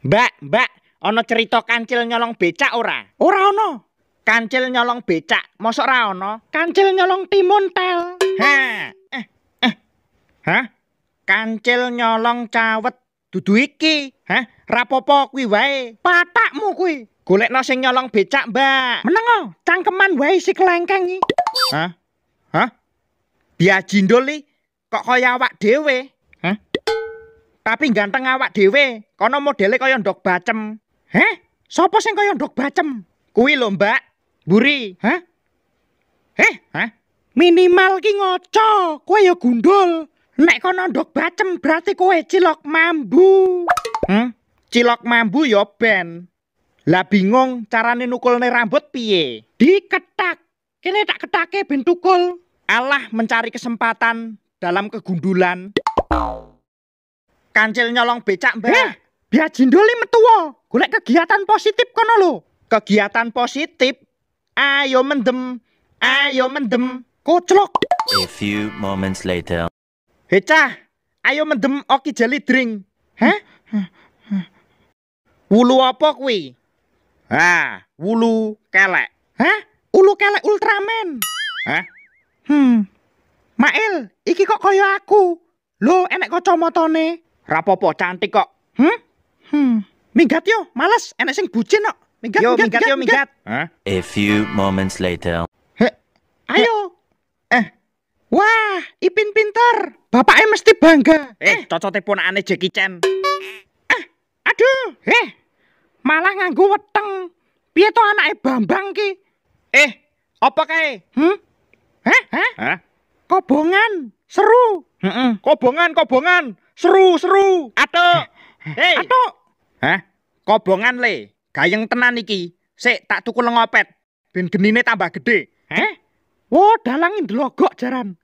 Mbak, Mbak, ana cerita kancil nyolong becak ora? Ora ana. Kancil nyolong becak, mosok ora ana? Kancil nyolong timun tel. Ha. Eh, eh. Hah? Kancil nyolong cawet dudu iki. Hah? Rapopo kuwi wae. Patakmu kuwi. Golekno sing nyolong becak, Mbak. Menengo, cangkeman wae si kelengkeng iki. Hah? Hah? Biajindol iki kok kaya awak dhewe. tapi ganteng awak dhewe. Kono modele kaya ndok bacem. Heh? sapa sing kaya ndok bacem? Kuwi lho, Mbak. Buri. Hah? Heh, Minimal ki ngoco, kowe ya gundul. Nek kono ndok bacem berarti kowe cilok mambu. Hmm? Cilok mambu ya ben. Lah bingung carane nukulne rambut piye? Diketak. Kene tak ketake ben tukul. Allah mencari kesempatan dalam kegundulan. Kancil nyolong becak, Mbak. Eh, biar jindoli metuwa. Golek kegiatan positif kono lo. Kegiatan positif? Ayo mendem. Ayo mendem. Koclok. A few moments later. Hecah, ayo mendem oki jeli drink. Heh? Wulu apa kuwi? Ha, ah, wulu kelek. Hah? Ulu kelek Ultraman. Hah? Hmm. Mail, iki kok koyo aku. Lo enek kacamatane. Rapopo cantik kok. Hmm? Hmm. Minggat yo, males. Enek sing bucin kok. Minggat, yo, minggat, minggat, yo, minggat. Huh? A few moments later. He, ayo. Eh. eh. Wah, Ipin pintar. Bapaknya mesti bangga. Eh, eh. cocote ponakane Jackie Chan. Eh, aduh. Eh, malah nganggo weteng. Piye to anake Bambang ki? Eh, apa kae? Hmm? Heh? Heh? Hah? Kobongan, seru. Heeh. Kobongan, kobongan. Seru, seru. Atok. Hei. Atok. Hah? Kobongan le. Gayeng tenan iki. Sik tak tuku lengopet. Ben genine tambah gede. Heh? Wo, dalangin delogok jaran.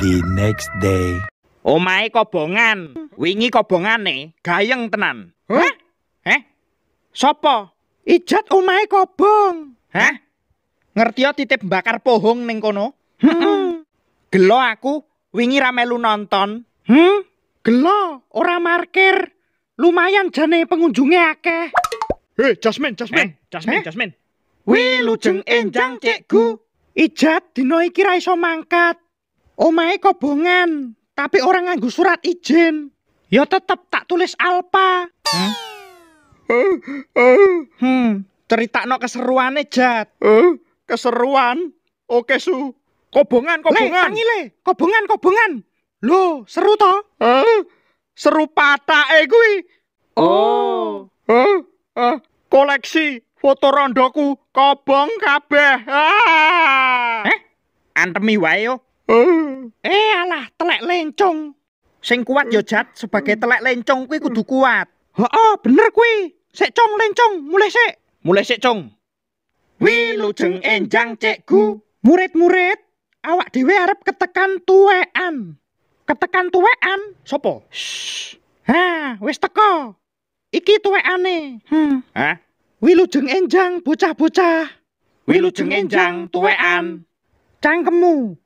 The next day. Omahe kobongan. Wingi kobongane gayeng tenan. Hah? Heh? Sopo? Ijat omahe kobong. Hah? Ngerti yo titip bakar pohong ning kono? Hmm. Gelo aku wingi ramelu nonton. Hmm? Gelo, ora markir. Lumayan jane pengunjungnya akeh. Hei, Jasmine, Jasmine, eh? Jasmine, eh? Jasmine. Wi lujeng enjang cekku. Ijat dina iki ra iso mangkat. Omahe kobongan, tapi orang nganggo surat izin. Ya tetep tak tulis alpa. Hmm. hmm. Ceritakno keseruane, Jat. Eh, keseruan? Oke, Su. Kobongan, kobongan. Le, tangile. Kobongan, kobongan. Lho, seru to? Heeh. Seru eh gue? Oh. Heeh. Eh, koleksi foto rondoku kobong kabeh. Ah. Eh, antemi wae yo. Eh alah telek lencong. Sing kuat yo Jat, sebagai telek lencong kuwi kudu kuat. Heeh, bener kuwi. Sik Cong lencong, mulai sik. Mulai sik Cong. Wilujeng enjang cekku. Murid-murid, awak dhewe arep ketekan tuwean ketekan tuwean sopo Shh. ha wis teko iki tuwekane hmm. Hah? wilujeng enjang bocah-bocah wilujeng enjang tuwean cangkemmu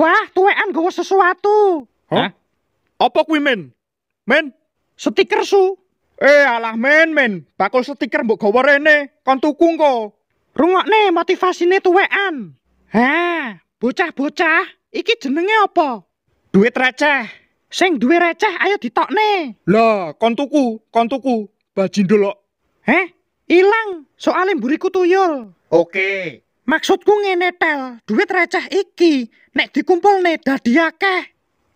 wah tuwean gawa sesuatu Hah? apa kuwi men men stiker su eh alah men men bakul stiker mbok gawa rene kon tuku engko rungokne motivasine tuwean ha bocah-bocah iki jenenge apa Duit receh. Sing duit receh ayo ditok nih Lah, kon tuku, kon tuku. bajin dulu Eh, hilang? soalnya mburiku tuyul. Oke. Maksudku ngenetel duit receh iki nek nih dadi akeh.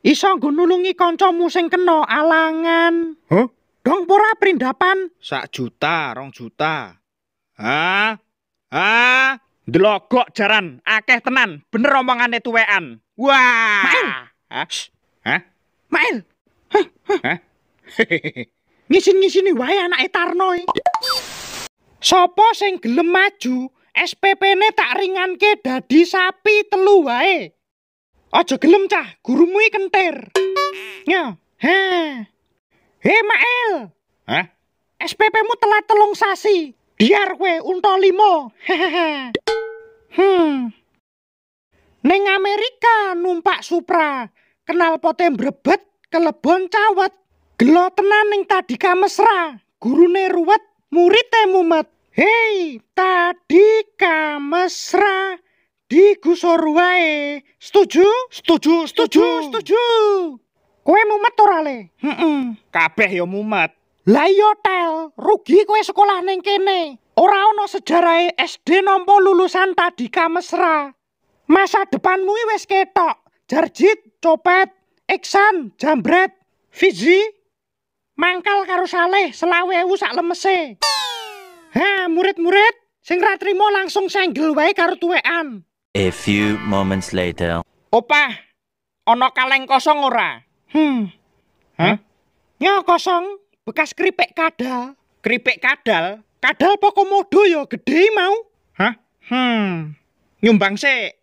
Iso nggo nulungi kancamu sing kena alangan. huh? Dong pura perindapan. Sak juta, rong juta. Hah? Hah? Delogok jaran, akeh tenan. Bener omongane tuwean. Wah. Main. Hah? Hah? Main. Hah? Hah? ngisin nih, wae anak Tarno Sopo sing gelem maju, SPP-ne tak ringan ke dadi sapi telu wae. Aja gelem cah, gurumu iki kentir. Nyo. He. He Mael. Hah? SPP-mu telat telung sasi. Biar kowe unta limo. Hehehe. hmm. Neng Amerika numpak Supra, Kenal knalpote mbrebet kelebon cawet. Gelo tenan ning tadika mesra, gurune ruwet, murite mumet. Hei, tadika di digusur wae. Setuju? Setuju, setuju, setuju. Kowe mumet ora le? Heeh. Mm -mm. Kabeh ya mumet. Lah iya, tel, rugi kowe sekolah ning kene. Ora ana sejarahe SD nampa lulusan tadi mesra. Masa depanmu wis ketok. Jarjit, copet, Iksan, jambret, Fizi, mangkal karo Saleh selawe ewu sak lemese. Ha, murid-murid, sing ra trimo langsung senggel wae karo tuwekan. A few moments later. Opa, ana kaleng kosong ora? Hmm. Hah? Ya kosong, bekas keripik kadal. Keripik kadal? Kadal pokomodo ya gede mau. Hah? Hmm. Nyumbang se.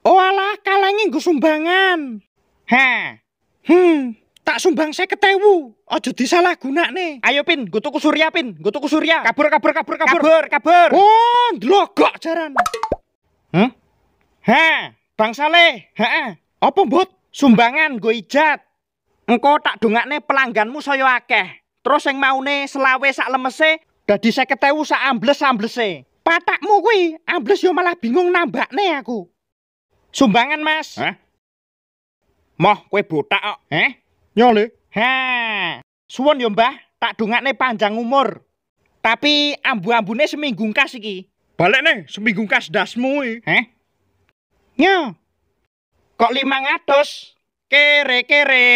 Oh alah, kalangi gue sumbangan. Ha. Hmm, tak sumbang saya ketewu. salah disalah nih. Ayo pin, gue tuku surya pin, gue tuku surya. Kabur, kabur, kabur, kabur, kabur, kabur. Oh, kok jaran. Hmm? Ha, Bang Saleh, ha, apa mbot? Sumbangan gue ijat. Engkau tak nih pelangganmu saya akeh. Terus yang mau nih selawe sak lemese, dadi ketewu sak ambles amblese. Patakmu kuwi ambles yo ya malah bingung nih aku. Sumbangan, Mas. Hah? Moh kue botak kok. Eh? Ya Ha. Suwon ya, Mbah, tak dongakne panjang umur. Tapi ambu-ambune seminggu kas iki. Balik nih, seminggu kas dasmu iki. Heh? nyol Kok 500? Kere kere,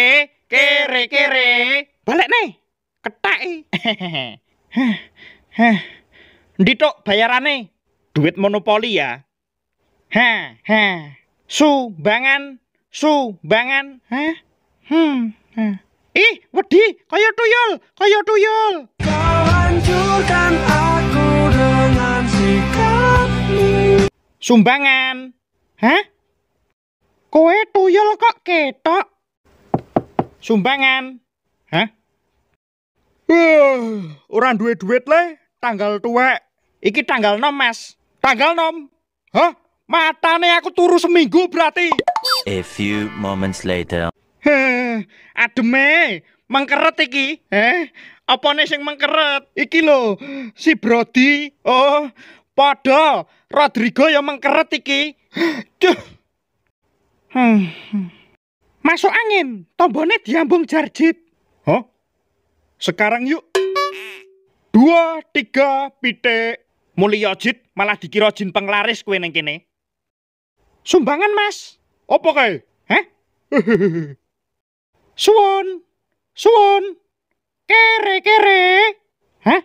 kere kere. Balik nih. Ketak iki. Heh. Ndi tok bayarane? Duit monopoli ya. Ha, ha. Sumbangan, sumbangan. Hah? Hmm. Hah. Hmm. Ih, wedi, kaya tuyul, kaya tuyul. Kau hancurkan aku dengan sikapmu. Sumbangan. Hah? Kowe tuyul kok ketok? Sumbangan. Hah? Uh, eh, orang duit-duit le, tanggal tua, Iki tanggal nom Mas. Tanggal nom, Hah? Matane aku turu seminggu berarti. A few moments later. Heh, ademe, mengkeret iki. Eh, apa nih yang mengkeret? Iki lo, si Brody. Oh, pada, Rodrigo yang mengkeret iki. Duh. Hmm. hmm. Masuk angin, tombolnya diambung jarjit. Oh? Sekarang yuk. Dua, tiga, pite. Mulia jit, malah dikira jin penglaris kue neng kene. sumbangan mas apa kae heh suwon suwon kere kere Hah?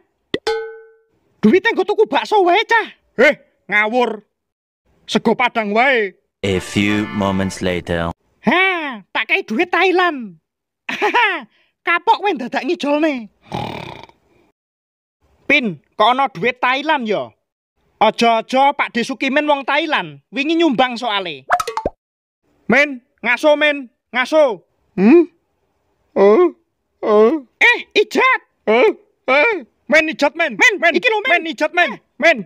duit yang gue bakso wae cah heh ngawur sego padang wae a few moments later ha tak kayak duit Thailand kapok wen dadak ngijol nih pin kok ono duit Thailand ya? Ojo-ojo Pak Desukimen wong Thailand, wingi nyumbang soale. Men, ngaso men, ngaso. Hmm? Oh, oh. Eh, ijat. Oh, oh. Men ijat men, men, men, iki lo men. Men ijat men, eh. men.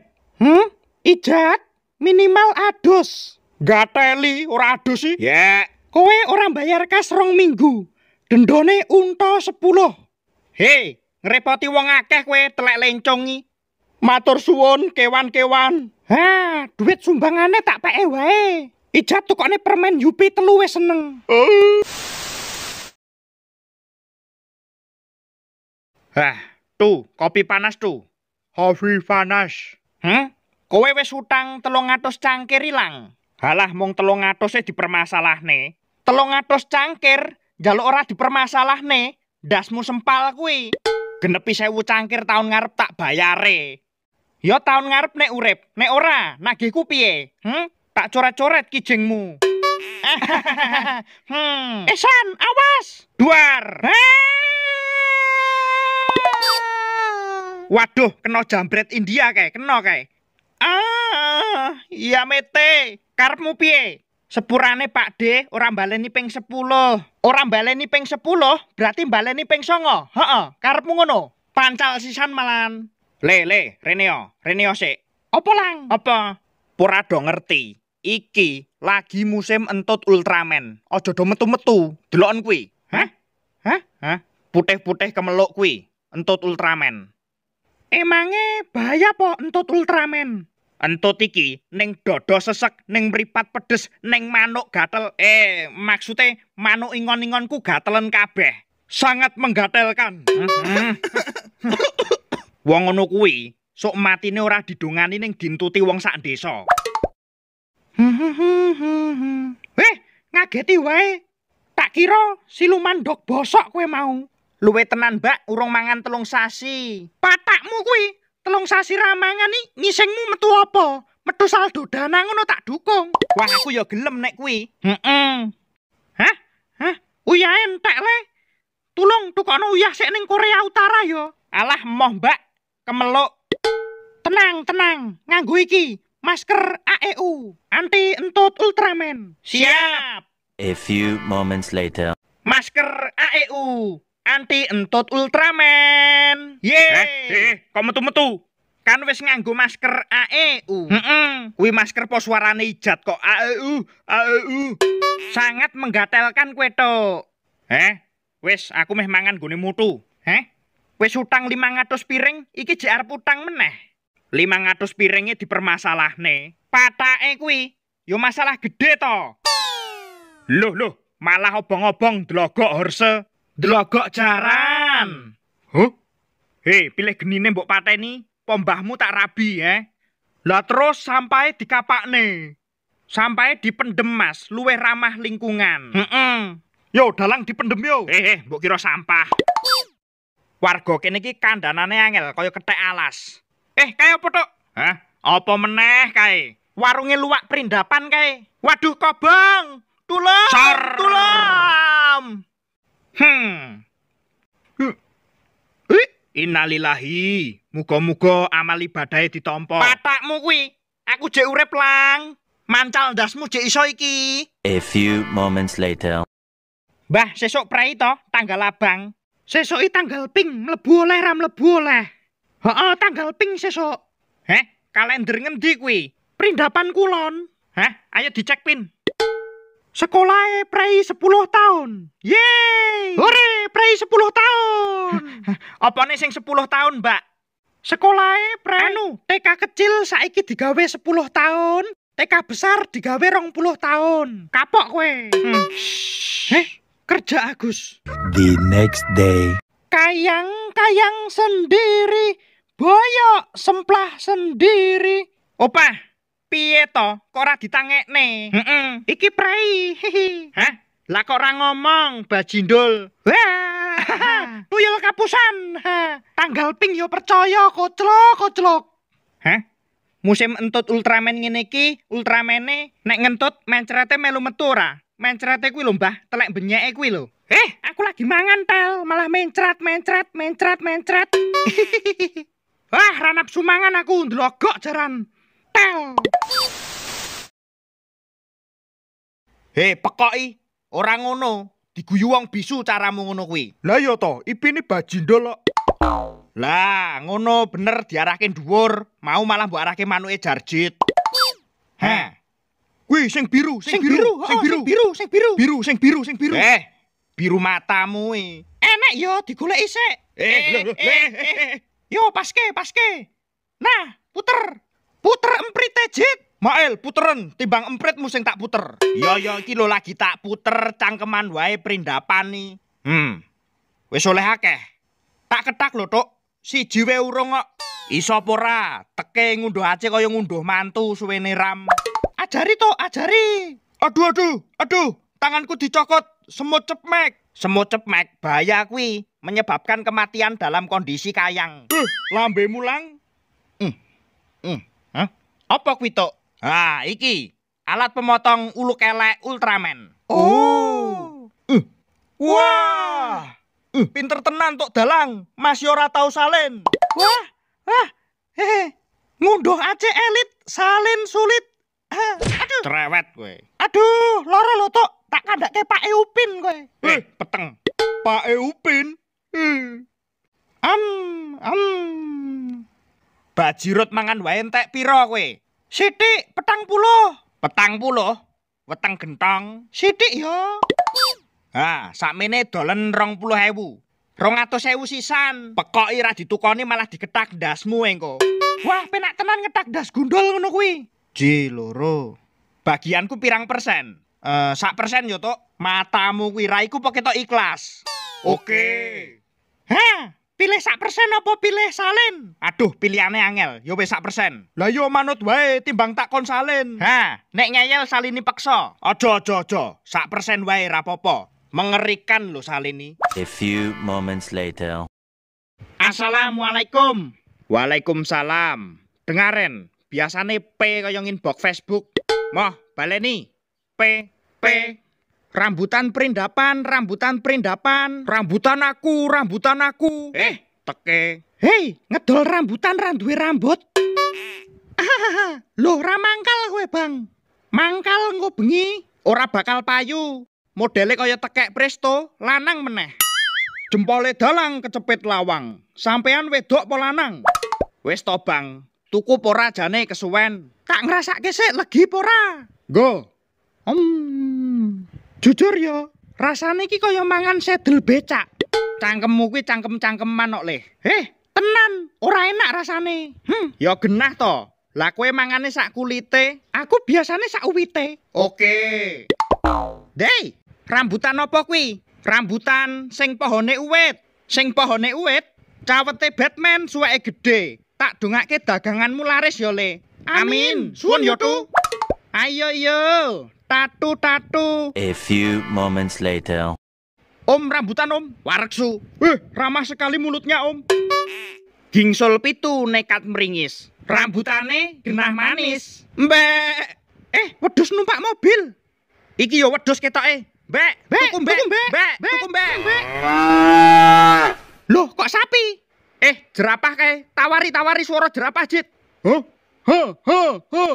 Hmm? Ijat minimal adus. Gateli ora adus sih. Ya. Yeah. Kowe ora bayar kas rong minggu. Dendone unta sepuluh. Hei, ngrepoti wong akeh kowe telek lencongi. Matur suwun kewan-kewan. Ha, duit sumbangannya tak peke wae. Ijat tukokne permen Yupi telu wis seneng. Uh. Hah, tuh, kopi panas tuh. Kopi panas. Hmm? Kowe wis utang 300 cangkir ilang. Halah mong mung dipermasalah, ne. Telung 300 e cangkir jalo ora dipermasalah, ne. Dasmu sempal kui. Genepi sewu cangkir tahun ngarep tak bayare. Ya tahun ngarep nek urip, nek ora nagihku piye? Hm? Tak coret-coret kijengmu. hmm. Esan, awas. Duar. Waduh, kena jambret India kae, kena kae. Ah, iya mete. Karepmu piye? Sepurane Pak D ora baleni ping 10. Ora baleni ping 10 berarti baleni ping 9. Heeh, karepmu ngono. Pancal sisan malan. Le, le, Renio, Reneo sik. Apa lang? Apa? Pura do ngerti. Iki lagi musim entut Ultraman. Ojo do metu-metu. Deloken kuwi. Hah? Hah? Hah? Putih-putih kemeluk kuwi. Entut Ultraman. Emangnya bahaya po entut Ultraman. Entut iki neng dodo sesek, neng beripat pedes, neng manuk gatel. Eh, maksudnya manuk ingon-ingonku gatelen kabeh. Sangat menggatelkan. Wong ngono kuwi sok matine ora didongani ning dintuti wong sak desa. eh ngageti wae. Tak kira siluman dok bosok kowe mau. Luwe tenan, Mbak, urung mangan telung sasi. Patakmu kuwi, telung sasi ramangan iki ngisingmu metu apa? Metu saldo dana ngono tak dukung. Wah, aku ya gelem nek kuwi. Heeh. Hah? Hah? Uyah entek le. Tulung tukokno uyah sik ning Korea Utara yo. Ya. Alah moh, Mbak, kemeluk. Tenang, tenang, nganggu iki. Masker AEU, anti entut Ultraman. Siap. A few moments later. Masker AEU, anti entut Ultraman. Yeay. Eh, eh, kok metu-metu? kan wis nganggo masker AEU. Heeh. Mm -mm. Kuwi masker poswarane ijat kok AEU, AEU. Sangat menggatelkan kue to. Eh, wis aku meh mangan gone mutu. Heh. Wis utang 500 piring, iki jek arep utang meneh. 500 piringe dipermasalahne. Patake kuwi yo masalah gede to. Loh loh, malah obong-obong delogok horse, delogok jaran. Huh? Hei, pilih genine mbok pateni, pombahmu tak rabi ya. Lah terus sampai dikapakne. Sampai dipendem Mas, luwih ramah lingkungan. Heeh. Mm -mm. Yo, dalang dipendem yo. Eh, eh, mbok kira sampah. Warga kene iki kandhanane angel kaya kethek alas. Eh, kaya apa tok? Hah? Apa meneh kae? Warunge luwak perindapan kae. Waduh kobong. Tulung, Sar. tulung. Hmm. Huh. Eh, innalillahi. Muga-muga amal ibadahe ditampa. Patakmu kuwi. Aku jek urip lang. Mancal ndasmu jek iso iki. A few moments later. Mbah, sesuk prei to tanggal abang. Sesoki tanggal ping mlebu oleh ra mlebu oleh. Heeh, tanggal ping sesok. Heh, kalender ngendi kuwi? Perindapan kulon. Heh, ayo dicek pin. Sekolah Prei 10 tahun. Yeay! Hore, Prei 10 tahun. Apane sing 10 tahun, Mbak? Sekolah Prei anu, TK kecil saiki digawe 10 tahun, TK besar digawe 20 tahun. Kapok kowe. Hmm. Heh, kerja Agus. The next day. Kayang-kayang sendiri, boyok semplah sendiri. Opa, piye to? Kok ora ditangekne? Mm -mm. Iki prei. Hah? Lah kok ngomong ngomong, bajindul. Wah, tuyul kapusan. Ha. Tanggal ping yo percaya koclok koclok. Hah? Musim entut Ultraman ngene iki, Ultramane nek ngentut mencerete melu metu ora? mencrate kuwi lho, Mbah, telek benyeke kuwi lho. Eh, aku lagi mangan tel, malah mencret mencret mencret mencret Wah, ranap sumangan aku aku ndlogok jaran. Tel. Hei, pekoki, orang ngono. Diguyu wong bisu caramu ngono kuwi. Lah iya to, ipine bajindol lho Lah, ngono bener diarahke dhuwur, mau malah mbok arahke manuke jarjit. Heh. Wih, sing biru, sing, sing biru, biru, sing biru, sing biru, sing biru, biru, sing biru, sing biru. Eh, biru matamu eh, Enak yo digolek isik. Eh, eh, eh, eh, Yo paske, paske. Nah, puter. Puter emprit ejit. Mael, puteren timbang empritmu sing tak puter. Yo yo kilo lagi tak puter cangkeman wae nih. Hmm. wes oleh akeh. Tak ketak lo Tok. si jiwe urung kok. Teke ngunduh kau kaya ngunduh mantu suwene ram. Ajari toh, ajari. Aduh, aduh, aduh. Tanganku dicokot. Semut cepmek. Semut cepmek bahaya menyebabkan kematian dalam kondisi kayang. Eh, lambe mulang. Hmm. Hmm. Hah? Apa toh? Ah, iki alat pemotong uluk elek Ultraman. Oh. Uh. Eh. Wah. Uh. Pinter tenan tok dalang, Mas ora tau salin. Wah. Wah. Hehe. Ngunduh aja elit, salin sulit. Aduh. Cerewet gue. Aduh, lara lo tok. Tak kayak Pak Eupin gue. Eh, peteng. Pak Eupin. Hmm. Am, am. Bajirut mangan wae entek gue. kowe? petang puluh. Petang puluh. petang gentong. Siti, ya. Ah, ha, sakmene dolen rong Rong puluh atau sewu sisan. pekok ira ditukoni malah diketak dasmu engko. Wah, penak tenan ngetak das gundul ngono J loro. Bagianku pirang persen? Eh, uh, sak persen yo, Tok. Matamu kuwi raiku to ikhlas. Oke. Okay. Hah? Pilih sak persen apa pilih salin? Aduh, pilihannya angel. Yo wis sak persen. Lah yo manut wae timbang tak kon salin. Ha, nek ngeyel salini pakso. Aja aja aja. Sak persen wae rapopo. Mengerikan lo salini. A few moments later. Assalamualaikum. Waalaikumsalam. Dengaren biasane P kaya bok Facebook. Moh, baleni. P P rambutan perindapan, rambutan perindapan, rambutan aku, rambutan aku. Eh, teke. Hei, ngedol rambutan ra rambut. Loh, ra mangkal kowe, Bang. Mangkal engko bengi, ora bakal payu. Modele kaya tekek presto, lanang meneh. Jempole dalang kecepit lawang. Sampean wedok polanang, wes Wis to, Bang. tuku pora jane kesuwen. Tak ngrasake sik legi pora. Nggo. Hmm. Jujur ya, rasane iki kaya mangan sedel becak. Cangkemmu kuwi cangkem-cangkeman kok le. Heh, tenan, ora enak rasane. Hmm, ya genah to. Lah kowe mangane sak kulite, aku biasane sak uwite. Oke. Okay. Dei, rambutan opo kuwi? Rambutan sing pohone uwit. Sing pohone uwit, cawete Batman suweke gedhe. Tak dongake daganganmu laris yo ya, Le. Amin. Suwun yo ya, Tu. Ayo yo. Tatu tatu. A few moments later. Om rambutan om, wareksu. Eh, ramah sekali mulutnya om. Gingsol pitu nekat meringis. Rambutane genah manis. Mbak. Eh, wedus numpak mobil. Iki yo wedus ketoke. Mbak, mbak, mbak, mbak, mbak, mbak, mbak. Eh, jerapah kayak Tawari, tawari suara jerapah, Jit. Huh? Huh, huh, huh.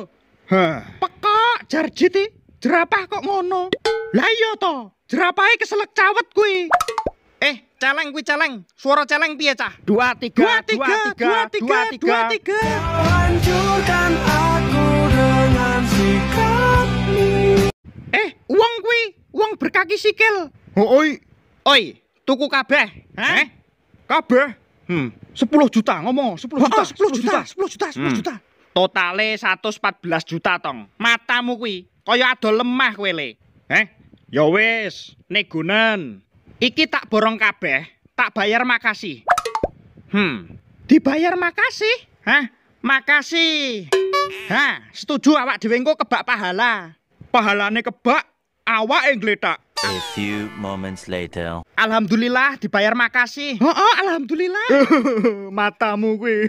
Huh. Pekok jar Jit Jerapah kok ngono. Lah iya to, jerapahe keselek cawet kuwi. Eh, celeng kuwi celeng. Suara celeng piye cah? 2 3 2 3 2 3 2 3. Hancurkan aku dengan sikapmu. Eh, wong kuwi, wong berkaki sikil. Hoi. Oh, oi, tuku kabeh. eh? Kabeh. Hmm. 10 juta ngomong, 10 ah, juta. sepuluh 10, juta, 10 hmm. juta, 10 satu juta. empat 114 juta tong. Matamu kuwi kaya ada lemah kowe le. Eh? Ya wis, negunan. Iki tak borong kabeh, tak bayar makasih. Hmm. Dibayar makasih? Hah? Makasih. Hah, setuju awak dhewe kebak pahala. Pahalane kebak, awak yang geledak. A few moments later. Alhamdulillah dibayar makasih. oh, oh, alhamdulillah. Matamu kuwi.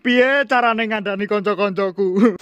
Piye carane ngandani kanca-kancaku?